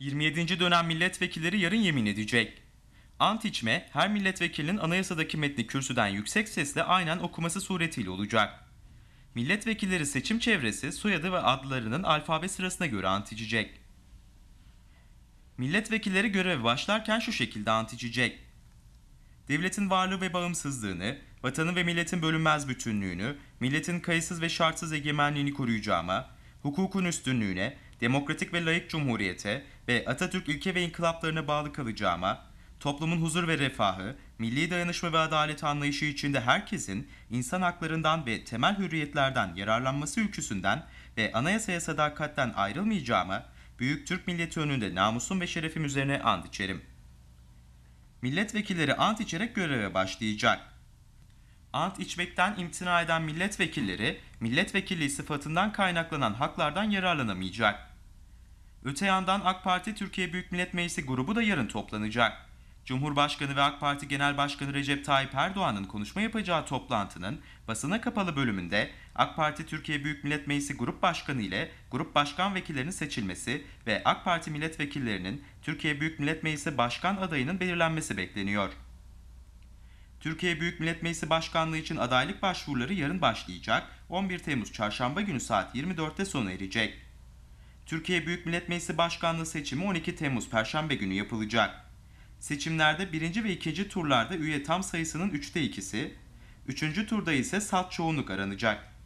27. dönem milletvekilleri yarın yemin edecek. Ant içme her milletvekilinin anayasadaki metni kürsüden yüksek sesle aynen okuması suretiyle olacak. Milletvekilleri seçim çevresi, soyadı ve adlarının alfabe sırasına göre ant içecek. Milletvekilleri göreve başlarken şu şekilde ant içecek. Devletin varlığı ve bağımsızlığını, vatanın ve milletin bölünmez bütünlüğünü, milletin kayıtsız ve şartsız egemenliğini koruyacağıma, hukukun üstünlüğüne, demokratik ve layık cumhuriyete ve Atatürk ülke ve inkılaplarına bağlı kalacağıma, toplumun huzur ve refahı, milli dayanışma ve adalet anlayışı içinde herkesin insan haklarından ve temel hürriyetlerden yararlanması ülküsünden ve anayasaya sadakatten ayrılmayacağıma, büyük Türk milleti önünde namusum ve şerefim üzerine ant içerim. Milletvekilleri ant içerek göreve başlayacak. Ant içmekten imtina eden milletvekilleri, milletvekilliği sıfatından kaynaklanan haklardan yararlanamayacak. Öte yandan AK Parti Türkiye Büyük Millet Meclisi grubu da yarın toplanacak. Cumhurbaşkanı ve AK Parti Genel Başkanı Recep Tayyip Erdoğan'ın konuşma yapacağı toplantının basına kapalı bölümünde AK Parti Türkiye Büyük Millet Meclisi Grup Başkanı ile Grup Başkan Vekillerinin seçilmesi ve AK Parti milletvekillerinin Türkiye Büyük Millet Meclisi Başkan adayının belirlenmesi bekleniyor. Türkiye Büyük Millet Meclisi Başkanlığı için adaylık başvuruları yarın başlayacak. 11 Temmuz Çarşamba günü saat 24'te sona erecek. Türkiye Büyük Millet Meclisi Başkanlığı seçimi 12 Temmuz Perşembe günü yapılacak. Seçimlerde birinci ve ikinci turlarda üye tam sayısının 3'te 2'si, üçüncü turda ise salt çoğunluk aranacak.